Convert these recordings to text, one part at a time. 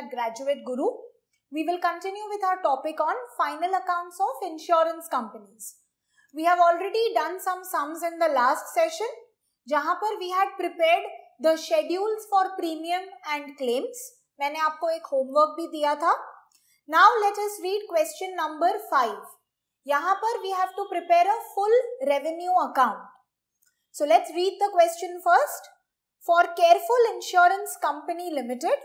at Graduate Guru. We will continue with our topic on final accounts of insurance companies. We have already done some sums in the last session, where we had prepared the schedules for premium and claims. I had given homework a homework. Now let us read question number five. Here we have to prepare a full revenue account. So let's read the question first. For Careful Insurance Company Limited,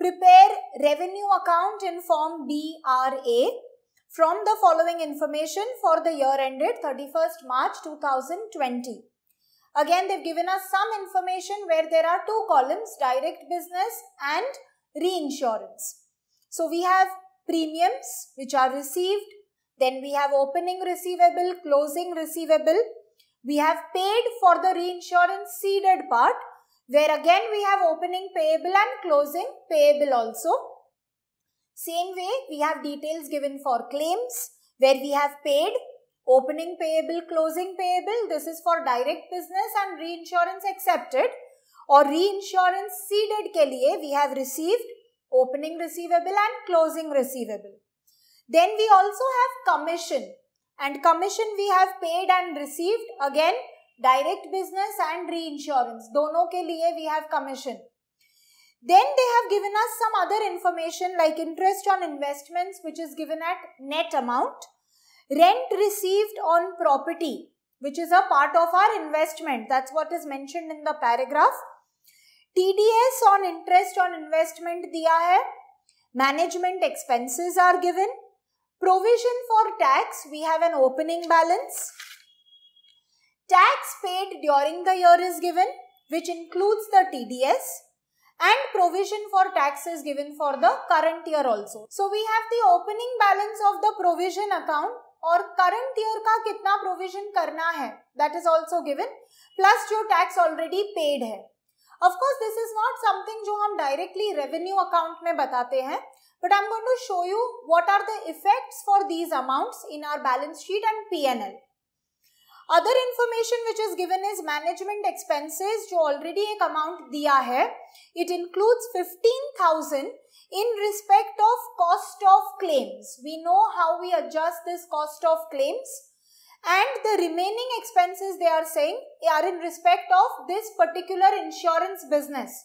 Prepare revenue account in form BRA from the following information for the year ended 31st March 2020. Again, they've given us some information where there are two columns, direct business and reinsurance. So we have premiums which are received, then we have opening receivable, closing receivable, we have paid for the reinsurance ceded part where again we have opening payable and closing payable also. Same way we have details given for claims where we have paid, opening payable, closing payable. This is for direct business and reinsurance accepted or reinsurance ceded के लिए we have received opening receivable and closing receivable. Then we also have commission and commission we have paid and received again direct business and reinsurance dono ke liye we have commission then they have given us some other information like interest on investments which is given at net amount rent received on property which is a part of our investment that's what is mentioned in the paragraph tds on interest on investment diya management expenses are given provision for tax we have an opening balance tax paid during the year is given which includes the TDS and provision for tax is given for the current year also. So we have the opening balance of the provision account or current year ka kitna provision karna hai that is also given plus your tax already paid hai. Of course this is not something jo hum directly revenue account mein batate hai but I am going to show you what are the effects for these amounts in our balance sheet and P&L. Other information which is given is management expenses जो already एक amount दिया है it includes fifteen thousand in respect of cost of claims we know how we adjust this cost of claims and the remaining expenses they are same are in respect of this particular insurance business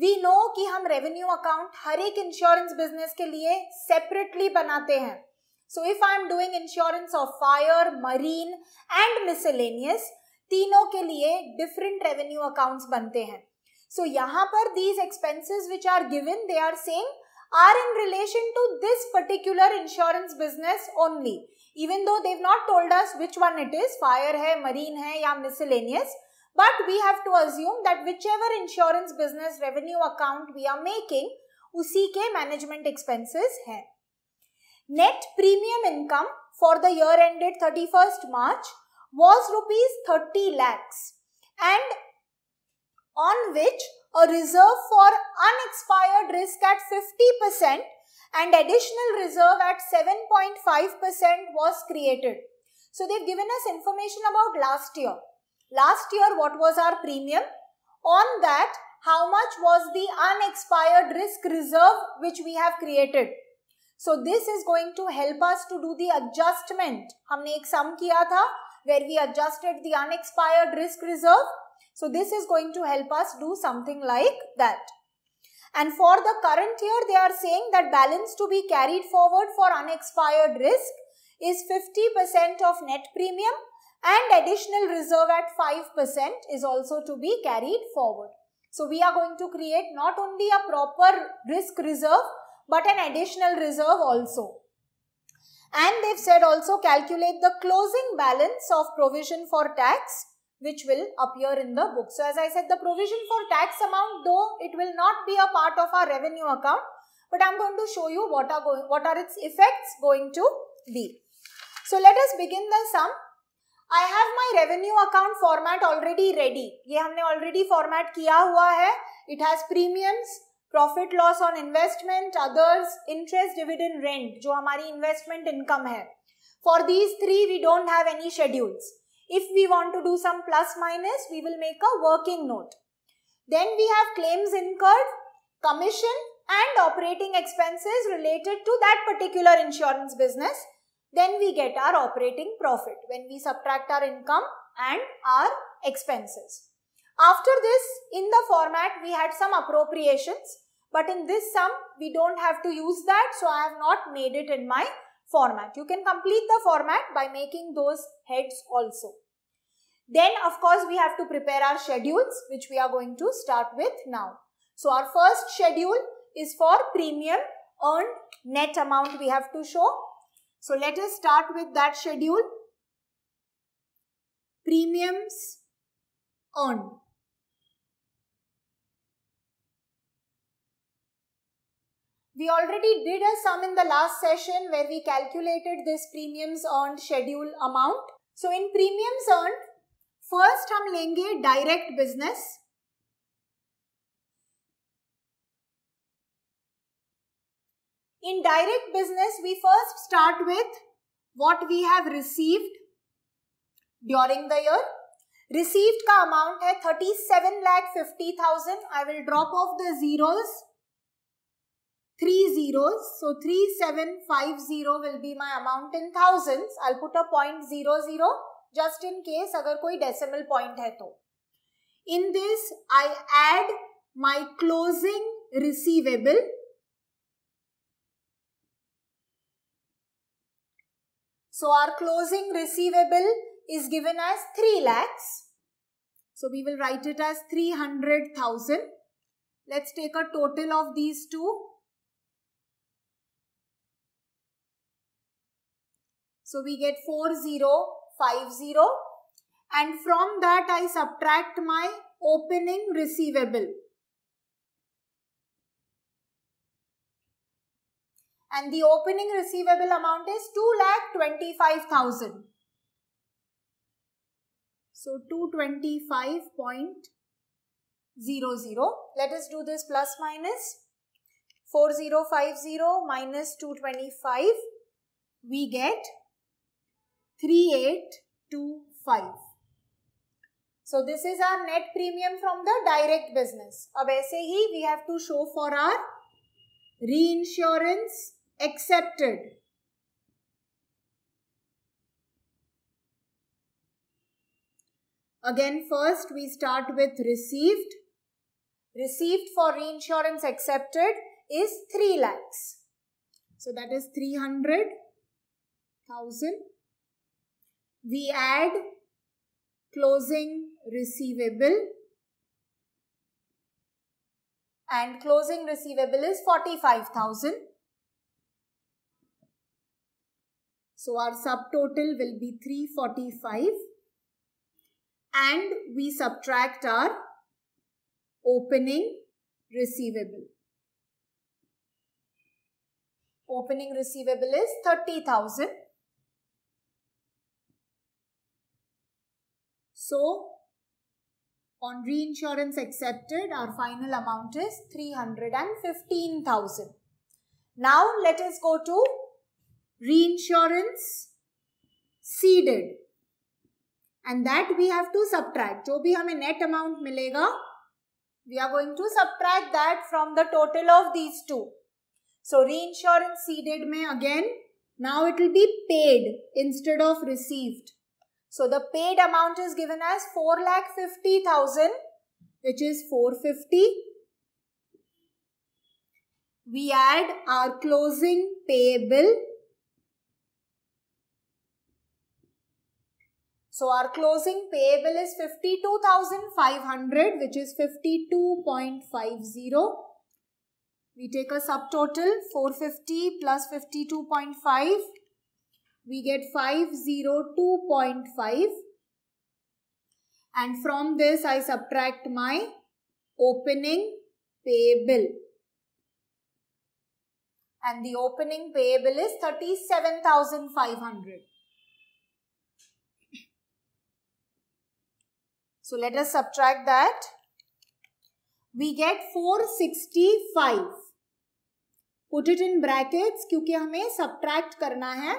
we know कि हम revenue account हर एक insurance business के लिए separately बनाते हैं so if I am doing insurance of fire marine and miscellaneous तीनों के लिए डिफरेंट रेवेन्यू अकाउंट्स बनते हैं सो so, यहाँ पर these expenses which are given they are same are in relation to this particular insurance business only even though they've not told us which one it is fire है marine है या miscellaneous we have to assume that whichever insurance business revenue account we are making उसी के management expenses हैं Net premium income for the year ended 31st March was rupees 30 lakhs and on which a reserve for unexpired risk at 50% and additional reserve at 7.5% was created. So they've given us information about last year. Last year what was our premium? On that how much was the unexpired risk reserve which we have created. So this is going to help us to do the adjustment. हमने एक sum किया था where we adjusted the unexpired risk reserve. So this is going to help us do something like that. And for the current year, they are saying that balance to be carried forward for unexpired risk is 50% of net premium and additional reserve at 5% is also to be carried forward. So we are going to create not only a proper risk reserve but an additional reserve also. And they've said also calculate the closing balance of provision for tax which will appear in the book. So as I said, the provision for tax amount, though it will not be a part of our revenue account, but I'm going to show you what are going, what are its effects going to be. So let us begin the sum. I have my revenue account format already ready. ये हमने already format किया हुआ है. It has premiums, Profit loss on investment, others, interest, dividend, rent, जो हमारी investment income है for these three we don't have any schedules if we want to do some plus minus we will make a working note then we have claims incurred commission and operating expenses related to that particular insurance business then we get our operating profit when we subtract our income and our expenses after this in the format we had some appropriations but in this sum, we don't have to use that. So I have not made it in my format. You can complete the format by making those heads also. Then of course we have to prepare our schedules which we are going to start with now. So our first schedule is for premium earned net amount we have to show. So let us start with that schedule. Premiums earned. We already did a sum in the last session where we calculated this premiums earned schedule amount. So in premiums earned, first हम lenge direct business. In direct business, we first start with what we have received during the year. Received का amount है 37 lakh 50,000. I will drop off the zeros three zeros. So 3750 will be my amount in thousands. I'll put a point zero zero just in case अगर koi decimal point है In this I add my closing receivable So our closing receivable is given as 3 lakhs. So we will write it as 300,000. Let's take a total of these two. So we get 4050 and from that I subtract my opening receivable. And the opening receivable amount is 2,25,000. So 225.00. Let us do this plus 4050 minus 225. We get 3825 so this is our net premium from the direct business ab aise hi we have to show for our reinsurance accepted again first we start with received received for reinsurance accepted is 3 lakhs so that is 300,000 we add closing receivable and closing receivable is 45,000. So our subtotal will be 345 and we subtract our opening receivable. Opening receivable is 30,000 So, on reinsurance accepted, our final amount is 315,000. Now, let us go to reinsurance ceded. And that we have to subtract. जो भी हमें net amount मिलेगा, we are going to subtract that from the total of these two. So, reinsurance ceded में again, now it will be paid instead of received. So the paid amount is given as 4 lakh 50,000 which is 450. We add our closing payable. So our closing payable is 52,500 which is 52.50. We take a subtotal 450 plus 52.5 we get 502.5 and from this I subtract my opening payable and the opening payable is 37,500. So let us subtract that. We get 465. Put it in brackets because we subtract करना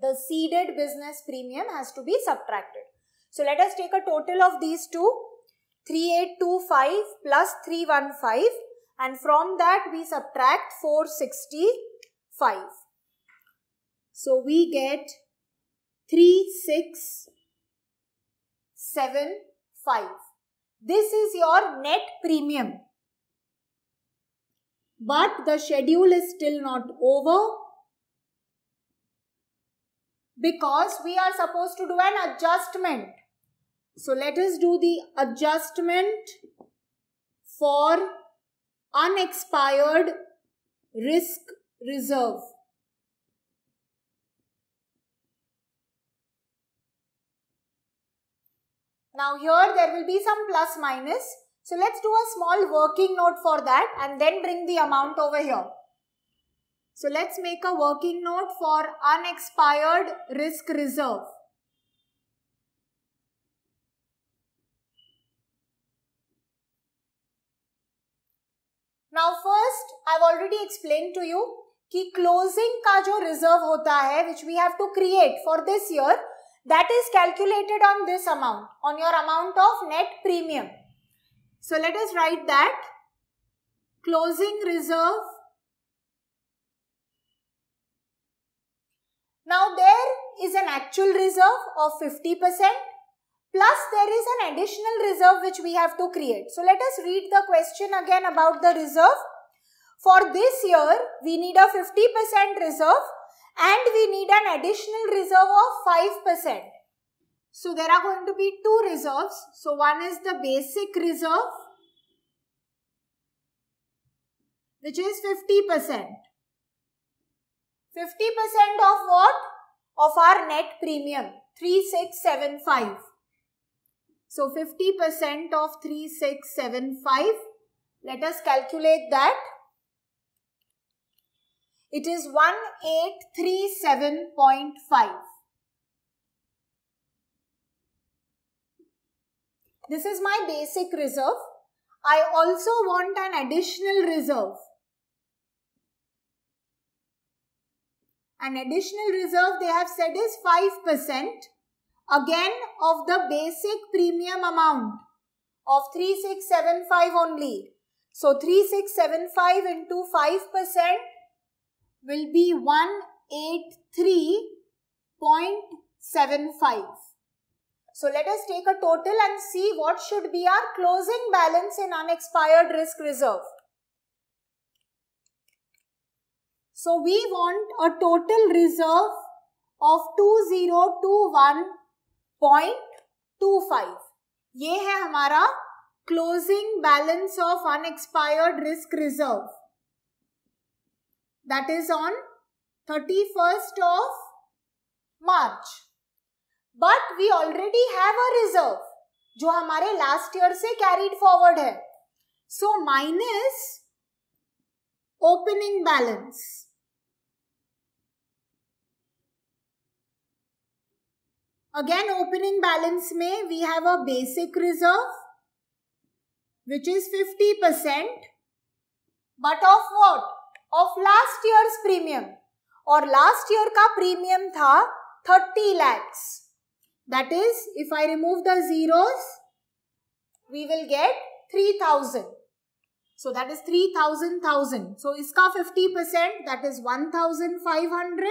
the seeded business premium has to be subtracted. So let us take a total of these two 3825 plus 315 and from that we subtract 465. So we get 3675. This is your net premium. But the schedule is still not over because we are supposed to do an adjustment. So let us do the adjustment for unexpired risk reserve. Now here there will be some plus minus. So let's do a small working note for that and then bring the amount over here. So let's make a working note for unexpired risk reserve. Now first, I've already explained to you ki closing ka jo reserve hota hai which we have to create for this year that is calculated on this amount, on your amount of net premium. So let us write that closing reserve Now there is an actual reserve of 50% plus there is an additional reserve which we have to create. So let us read the question again about the reserve. For this year, we need a 50% reserve and we need an additional reserve of 5%. So there are going to be two reserves. So one is the basic reserve which is 50% 50% of what? Of our net premium, 3675. So 50% of 3675, let us calculate that. It is 1837.5. This is my basic reserve. I also want an additional reserve An additional reserve they have said is 5% again of the basic premium amount of 3675 only. So 3675 into 5% will be 183.75. So let us take a total and see what should be our closing balance in unexpired risk reserve. So we want a total reserve of 2021.25. Ye hai closing balance of unexpired risk reserve. That is on 31st of March. But we already have a reserve. Jo hamare last year se carried forward hai. So minus opening balance. Again opening balance may we have a basic reserve which is 50% but of what? Of last year's premium Or last year का premium tha 30 lakhs. That is if I remove the zeros we will get 3000. So that is 000. So iska 50% that is 1500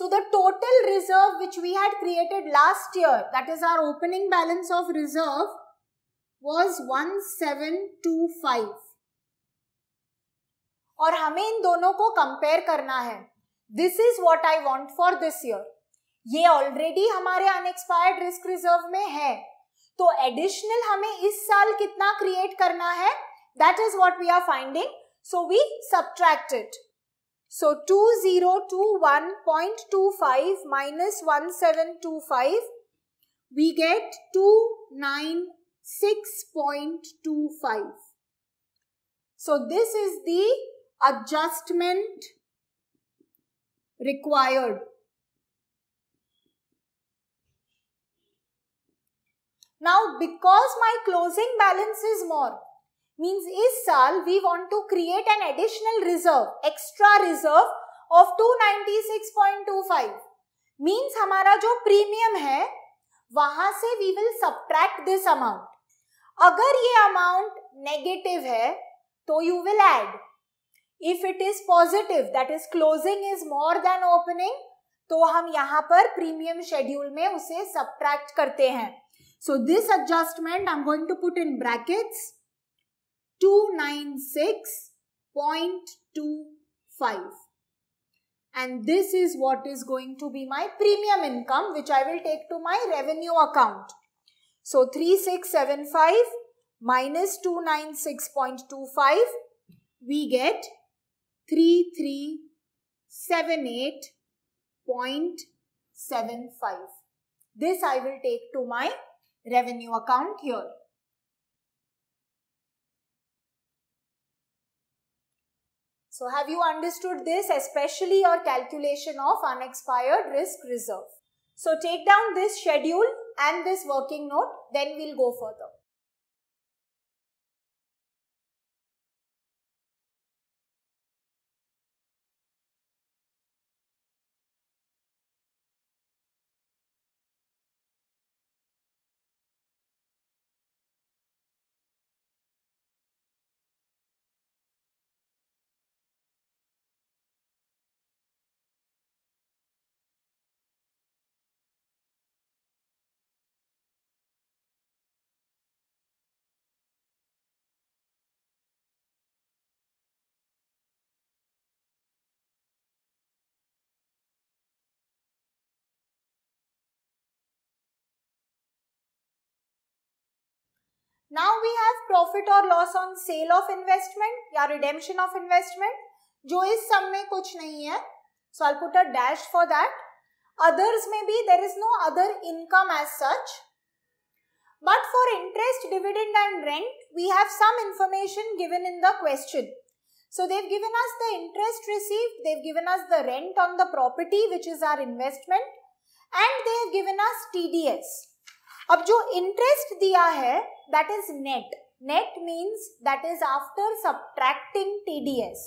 So the total reserve which we had created last year, that is our opening balance of reserve, was 1725. और हमें इन दोनों को compare करना है this is what I want for this year ये already हमारे unexpired risk reserve में है तो एडिशनल हमें इस साल कितना क्रिएट करना है that is what we are finding so we subtracted So 2021.25 minus 1725, we get 296.25. So this is the adjustment required. Now because my closing balance is more, means इस साल we want to create an additional reserve, extra reserve of 296.25. means हमारा जो premium है वहां से we will subtract this amount. अगर ये amount negative है तो you will add. If it is positive, that is closing is more than opening, तो हम यहाँ पर प्रीमियम शेड्यूल में उसे सब्ट्रैक्ट करते हैं so this adjustment I am going to put in brackets 296.25 and this is what is going to be my premium income which I will take to my revenue account. So 3675 minus 296.25 we get 3378.75. This I will take to my revenue account here. So have you understood this, especially your calculation of unexpired risk reserve? So take down this schedule and this working note, then we'll go further. Now we have profit or loss on sale of investment या redemption of investment जो इस सम में so I'll put a dash for that. Others may be there is no other income as such. But for interest, dividend and rent, we have some information given in the question. So they've given us the interest received, they've given us the rent on the property which is our investment and they have given us TDS. अब जो interest दिया है that is net net means that is after subtracting TDS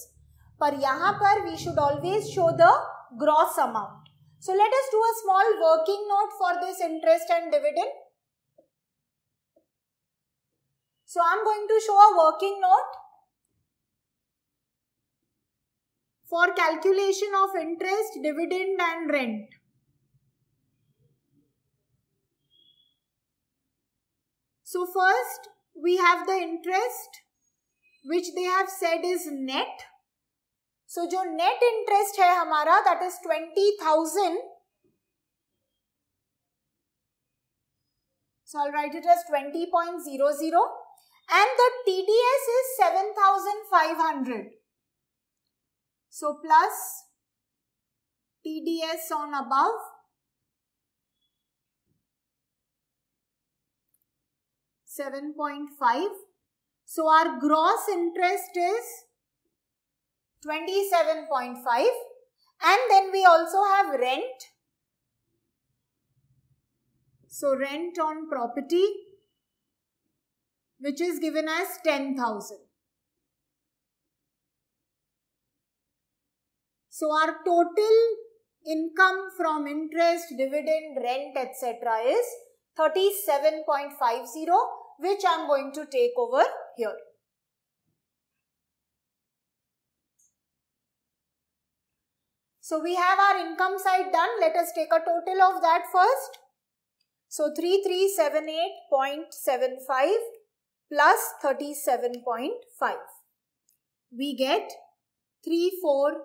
पर यहां पर we should always show the gross amount so let us do a small working note for this interest and dividend I am going to show a working note for calculation of interest dividend and rent So first we have the interest which they have said is net. So जो net interest है hamara that is 20,000. So I'll write it as 20.00 and the TDS is 7,500. So plus TDS on above 7.5. So our gross interest is 27.5 and then we also have rent. So rent on property which is given as 10,000. So our total income from interest, dividend, rent etc. is 37.50 which I am going to take over here. So we have our income side done. Let us take a total of that first. So 3378.75 plus 37.5. We get 3416.25.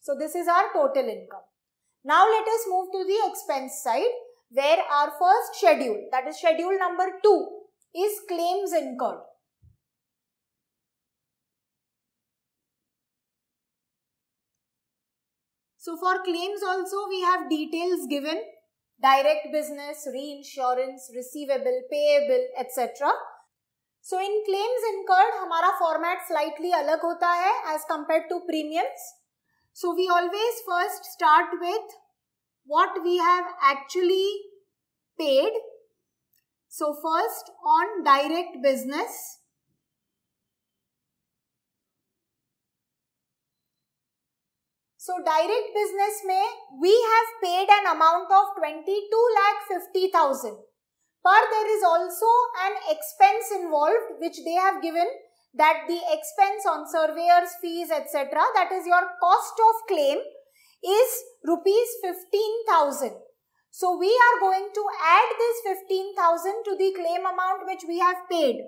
So this is our total income. Now let us move to the expense side where our first schedule that is schedule number 2 is claims incurred. So for claims also we have details given direct business, reinsurance, receivable, payable etc. So in claims incurred our format slightly अलग as compared to premiums. So we always first start with what we have actually paid. So first on direct business, So direct business may we have paid an amount of 22 lakh 50,000. But there is also an expense involved which they have given that the expense on surveyors fees etc that is your cost of claim is rupees 15000 so we are going to add this 15000 to the claim amount which we have paid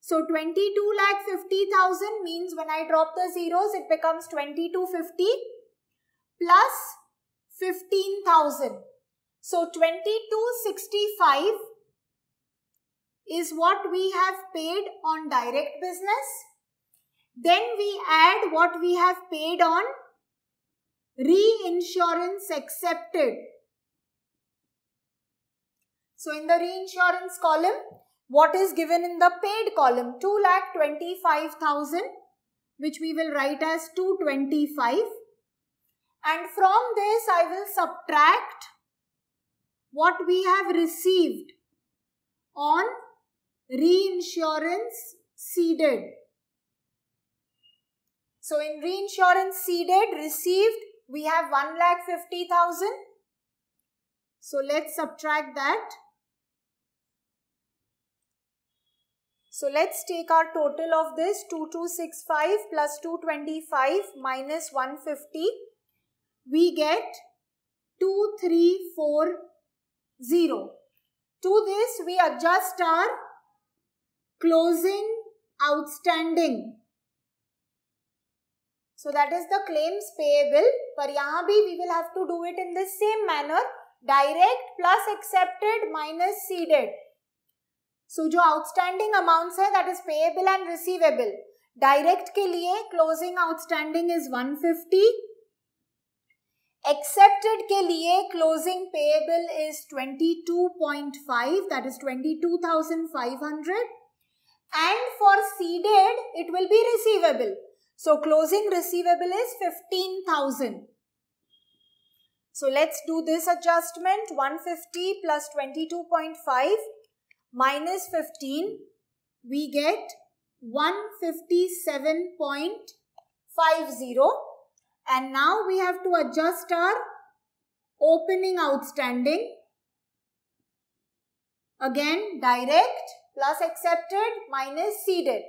so 22 lakh 50000 means when i drop the zeros it becomes 2250 plus 15000 so 2265 is what we have paid on direct business. Then we add what we have paid on reinsurance accepted. So in the reinsurance column, what is given in the paid column? 2,25,000 which we will write as 225 and from this I will subtract what we have received on Reinsurance ceded. So in reinsurance ceded, received, we have 1,50,000. So let's subtract that. So let's take our total of this 2265 plus 225 minus 150. We get 2340. To this we adjust our closing outstanding. So that is the claims payable. But here we will have to do it in the same manner. Direct plus accepted minus seeded. So जो outstanding amounts है that is payable and receivable. Direct के closing outstanding is 150. Accepted के closing payable is 22.5 that is 22,500 and for seeded it will be receivable. So closing receivable is 15,000. So let's do this adjustment 150 plus 22.5 minus 15 we get 157.50 and now we have to adjust our opening outstanding again direct plus accepted minus seeded.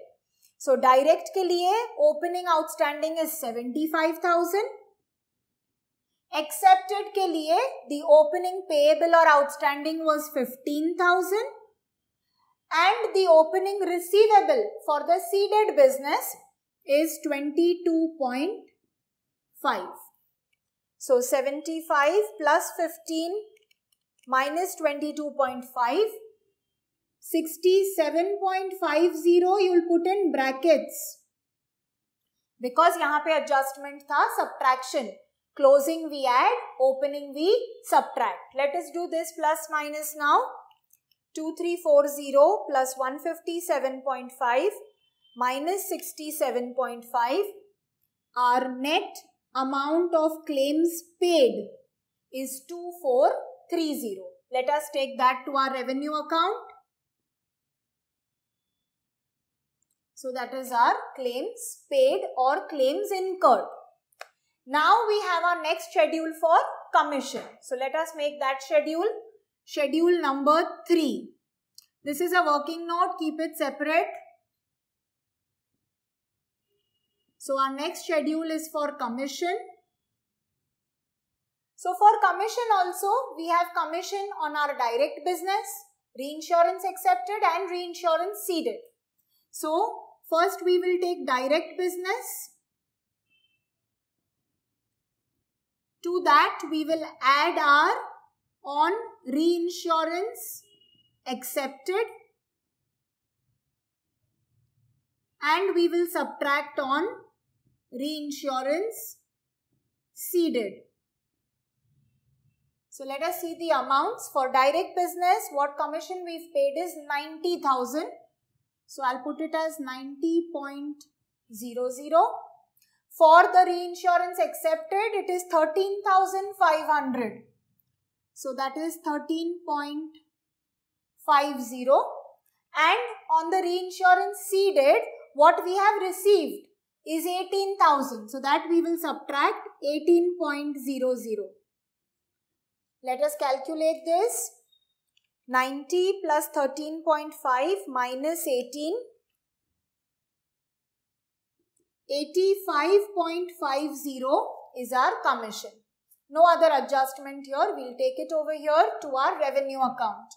So direct ke liye opening outstanding is 75,000. Accepted ke liye the opening payable or outstanding was 15,000. And the opening receivable for the seeded business is 22.5. So 75 plus 15 minus 22.5 67.50 you'll put in brackets because यहाँ पे adjustment tha subtraction closing we add opening we subtract let us do this plus minus now 2340 plus 157.5 minus 67.5 our net amount of claims paid is 2430 let us take that to our revenue account So that is our claims paid or claims incurred. Now we have our next schedule for commission. So let us make that schedule. Schedule number 3. This is a working note. Keep it separate. So our next schedule is for commission. So for commission also, we have commission on our direct business, reinsurance accepted and reinsurance ceded. So First, we will take direct business. To that, we will add our on reinsurance accepted and we will subtract on reinsurance ceded. So let us see the amounts for direct business. What commission we've paid is 90,000 so I'll put it as 90.00. For the reinsurance accepted, it is 13,500. So that is 13.50. And on the reinsurance ceded, what we have received is 18,000. So that we will subtract 18.00. Let us calculate this. 90 plus 13.5 minus 18. 85.50 is our commission. No other adjustment here. We'll take it over here to our revenue account.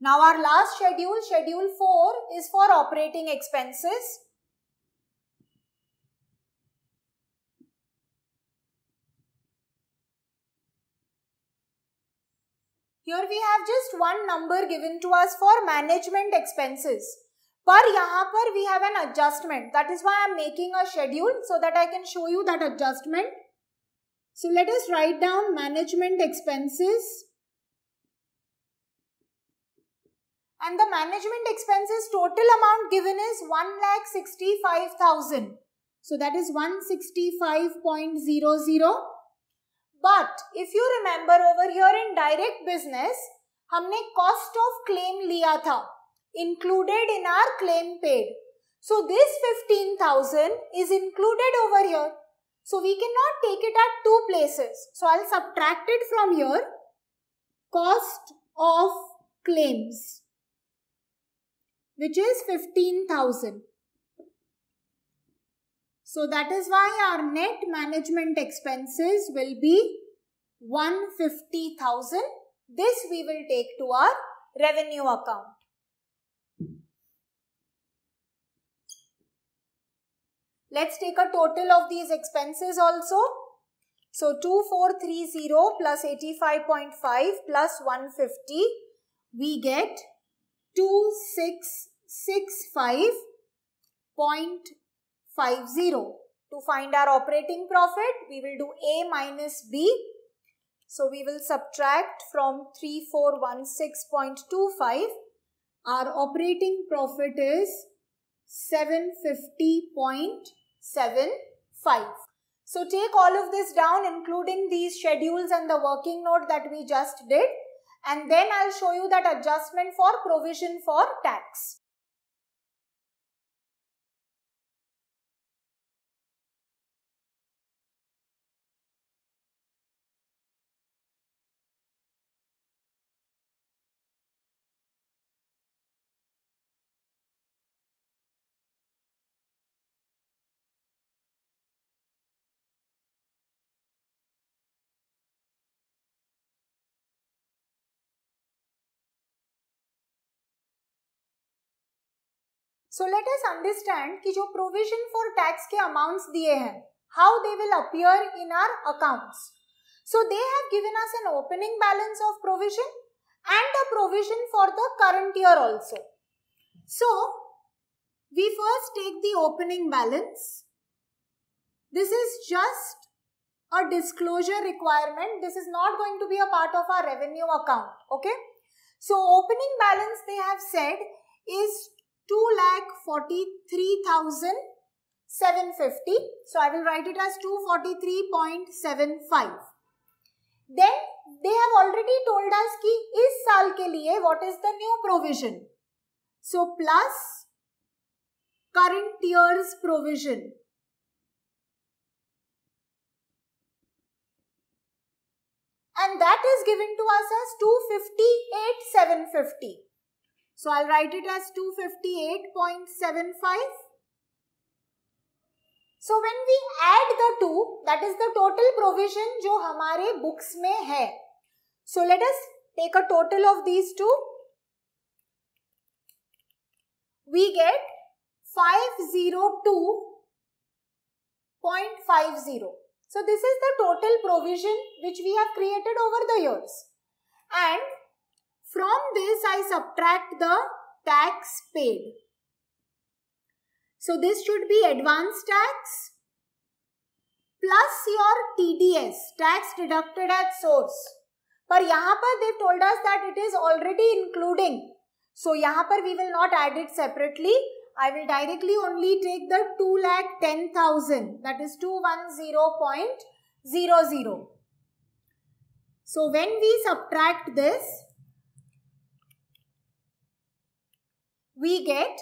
Now our last schedule, schedule 4 is for operating expenses. Here we have just one number given to us for management expenses. पर यहाँ we have an adjustment. That is why I am making a schedule so that I can show you that adjustment. So let us write down management expenses. And the management expenses total amount given is 1,65,000. So that is 165.00. But if you remember over here in direct business हमने cost of claim लिया था included in our claim paid so this 15000 is included over here so we cannot take it at two places so i'll subtract it from here cost of claims which is 15000 so that is why our net management expenses will be 150,000. This we will take to our revenue account. Let's take a total of these expenses also. So 2430 plus 85.5 plus 150, we get 2665. 50. To find our operating profit, we will do A minus B. So we will subtract from 3416.25. Our operating profit is 750.75. So take all of this down including these schedules and the working note that we just did and then I'll show you that adjustment for provision for tax. So let us understand कि जो provision for tax के amounts दिए हैं how they will appear in our accounts. So they have given us an opening balance of provision and a provision for the current year also. So we first take the opening balance. This is just a disclosure requirement. This is not going to be a part of our revenue account. Okay. So opening balance they have said is 2,43,750. So I will write it as 243.75. Then they have already told us ki is saal ke liye what is the new provision. So plus current year's provision. And that is given to us as 258,750. So I'll write it as 258.75. So when we add the two, that is the total provision जो hamare books में है. So let us take a total of these two. We get 502.50. So this is the total provision which we have created over the years. And from this, I subtract the tax paid. So this should be advance tax plus your TDS, tax deducted at source. But here they told us that it is already including. So here we will not add it separately. I will directly only take the 2 lakh 10,000 that is 210.00. So when we subtract this, we get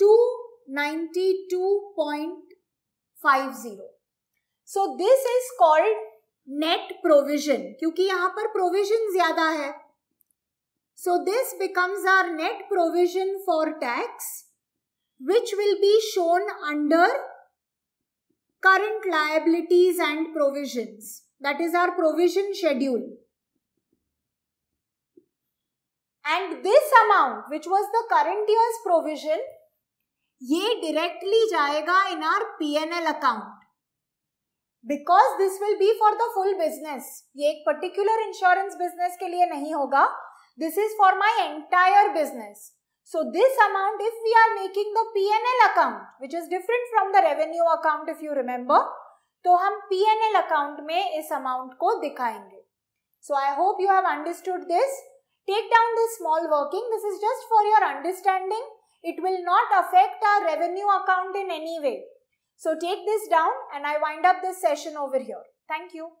292.50. So this is called net provision क्योंकि यहाँ पर provision ज्यादा है. So this becomes our net provision for tax which will be shown under current liabilities and provisions. That is our provision schedule and this amount which was the current year's provision ये directly जाएगा in our P&L account because this will be for the full business ये एक particular insurance business के लिए नहीं होगा this is for my entire business so this amount if we are making the P&L account which is different from the revenue account if you remember तो हम P&L account में इस amount को दिखाएंगे so I hope you have understood this Take down this small working. This is just for your understanding. It will not affect our revenue account in any way. So take this down and I wind up this session over here. Thank you.